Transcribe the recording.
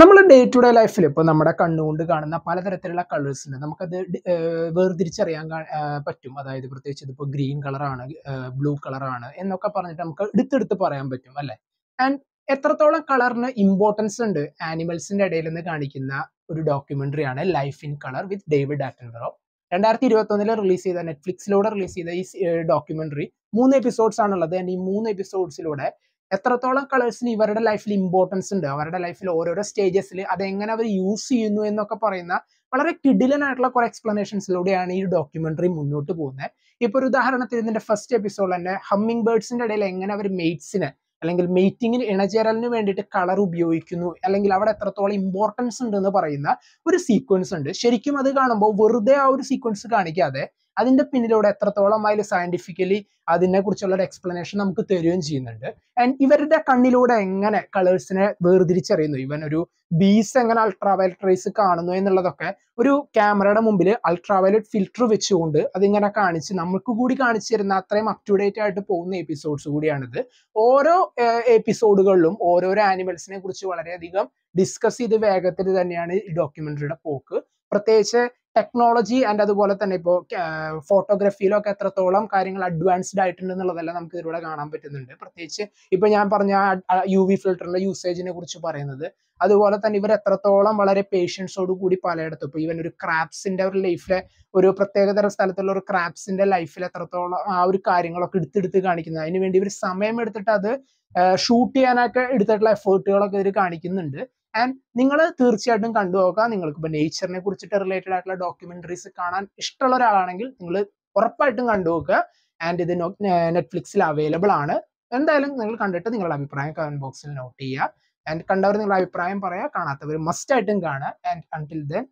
നമ്മൾ day to day ലൈഫിൽ ഇപ്പോൾ നമ്മുടെ കണ്ണുകൊണ്ട് കാണുന്ന പലതരത്തിലുള്ള കളേഴ്സ് ഉണ്ട് നമുക്കത് വേർതിരിച്ചറിയാൻ പറ്റും അതായത് പ്രത്യേകിച്ച് ഇതിപ്പോൾ ഗ്രീൻ കളറാണ് ബ്ലൂ കളറാണ് എന്നൊക്കെ പറഞ്ഞിട്ട് നമുക്ക് എടുത്തെടുത്ത് പറയാൻ പറ്റും അല്ലേ ആൻഡ് എത്രത്തോളം കളറിന് ഇമ്പോർട്ടൻസ് ഉണ്ട് ആനിമൽസിന്റെ ഇടയിൽ നിന്ന് കാണിക്കുന്ന ഒരു ഡോക്യുമെന്ററിയാണ് life in colour with David Attenborough രണ്ടായിരത്തി ഇരുപത്തൊന്നിൽ റിലീസ് ചെയ്ത നെറ്റ്ഫ്ലിക്സിലൂടെ റിലീസ് ചെയ്ത ഈ ഡോക്യുമെന്ററി മൂന്ന് എപ്പിസോഡ്സ് ആണുള്ളത് ആൻഡ് ഈ മൂന്ന് എപ്പിസോഡ്സിലൂടെ എത്രത്തോളം കളേഴ്സിന് ഇവരുടെ ലൈഫിൽ ഇമ്പോർട്ടൻസ് ഉണ്ട് അവരുടെ ലൈഫിൽ ഓരോരോ സ്റ്റേജസിൽ അതെങ്ങനെ അവർ യൂസ് ചെയ്യുന്നു എന്നൊക്കെ പറയുന്ന വളരെ കിഡിലൻ ആയിട്ടുള്ള കുറെ എക്സ്പ്ലനേഷൻസിലൂടെയാണ് ഈ ഡോക്യുമെന്ററി മുന്നോട്ട് പോകുന്നത് ഇപ്പോൾ ഒരു ഉദാഹരണത്തിന് ഇതിന്റെ ഫസ്റ്റ് എപ്പിസോഡ് തന്നെ ഹമ്മിങ് ബേർഡ്സിന്റെ ഇടയിൽ എങ്ങനെ അവർ മെയ്റ്റ്സിന് അല്ലെങ്കിൽ മെയ്റ്റിങ്ങിന് ഇണചേരലിന് വേണ്ടിയിട്ട് കളർ ഉപയോഗിക്കുന്നു അല്ലെങ്കിൽ അവിടെ എത്രത്തോളം ഇമ്പോർട്ടൻസ് ഉണ്ട് എന്ന് പറയുന്ന ഒരു സീക്വൻസ് ഉണ്ട് ശരിക്കും അത് കാണുമ്പോൾ വെറുതെ ആ ഒരു സീക്വൻസ് കാണിക്കാതെ അതിന്റെ പിന്നിലൂടെ എത്രത്തോളം അതിൽ സയന്റിഫിക്കലി അതിനെക്കുറിച്ചുള്ള ഒരു എക്സ്പ്ലനേഷൻ നമുക്ക് തരുകയും ചെയ്യുന്നുണ്ട് ആൻഡ് ഇവരുടെ കണ്ണിലൂടെ എങ്ങനെ കളേഴ്സിനെ വേർതിരിച്ചറിയുന്നു ഇവൻ ഒരു ബീസ് എങ്ങനെ അൾട്രാവയലറ്റ് റേസ് കാണുന്നു എന്നുള്ളതൊക്കെ ഒരു ക്യാമറയുടെ മുമ്പിൽ അൾട്രാവയലറ്റ് ഫിൽറ്റർ വെച്ചുകൊണ്ട് അതിങ്ങനെ കാണിച്ച് നമുക്ക് കൂടി കാണിച്ചു തരുന്ന അത്രയും അപ് ടു ഡേറ്റ് ആയിട്ട് പോകുന്ന എപ്പിസോഡ്സ് കൂടിയാണിത് ഓരോ എപ്പിസോഡുകളിലും ഓരോരോ ആനിമൽസിനെ കുറിച്ച് വളരെയധികം ഡിസ്കസ് ചെയ്ത് വേഗത്തിൽ തന്നെയാണ് ഈ ഡോക്യുമെന്ററിയുടെ പോക്ക് പ്രത്യേകിച്ച് ടെക്നോളജി ആൻഡ് അതുപോലെ തന്നെ ഇപ്പോൾ ഫോട്ടോഗ്രാഫിയിലൊക്കെ എത്രത്തോളം കാര്യങ്ങൾ അഡ്വാൻസ്ഡ് ആയിട്ടുണ്ട് എന്നുള്ളതെല്ലാം നമുക്ക് ഇതിലൂടെ കാണാൻ പറ്റുന്നുണ്ട് പ്രത്യേകിച്ച് ഇപ്പോൾ ഞാൻ പറഞ്ഞ യു വി ഫിൽറ്ററിന്റെ യൂസേജിനെ കുറിച്ച് പറയുന്നത് അതുപോലെ തന്നെ ഇവർ എത്രത്തോളം വളരെ പേഷ്യൻസോട് കൂടി പലയിടത്തും ഇപ്പോൾ ഈവൻ ഒരു ക്രാപ്സിന്റെ ഒരു ലൈഫിലെ ഒരു പ്രത്യേകതരം സ്ഥലത്തുള്ള ഒരു ക്രാപ്സിന്റെ ലൈഫിൽ എത്രത്തോളം ആ ഒരു കാര്യങ്ങളൊക്കെ എടുത്തെടുത്ത് കാണിക്കുന്നത് അതിനുവേണ്ടി ഇവർ സമയം എടുത്തിട്ട് അത് ഷൂട്ട് ചെയ്യാനൊക്കെ എടുത്തിട്ടുള്ള എഫേർട്ടുകളൊക്കെ ഇവർ കാണിക്കുന്നുണ്ട് ആൻഡ് നിങ്ങൾ തീർച്ചയായിട്ടും കണ്ടു നോക്കാം നിങ്ങൾക്ക് ഇപ്പോൾ നേച്ചറിനെ കുറിച്ചിട്ട് റിലേറ്റഡ് ആയിട്ടുള്ള ഡോക്യുമെന്ററീസ് കാണാൻ ഇഷ്ടമുള്ള ഒരാളാണെങ്കിൽ നിങ്ങൾ ഉറപ്പായിട്ടും കണ്ടു നോക്കുക ആൻഡ് ഇത് നെറ്റ്ഫ്ലിക്സിൽ അവൈലബിൾ ആണ് എന്തായാലും നിങ്ങൾ കണ്ടിട്ട് നിങ്ങളുടെ അഭിപ്രായം കമന്റ് ബോക്സിൽ നോട്ട് ചെയ്യുക ആൻഡ് കണ്ടവർ നിങ്ങളുടെ അഭിപ്രായം പറയാം കാണാത്തവർ മസ്റ്റ് ആയിട്ടും കാണുക ആൻഡ് അൺടിൽ ദെൻ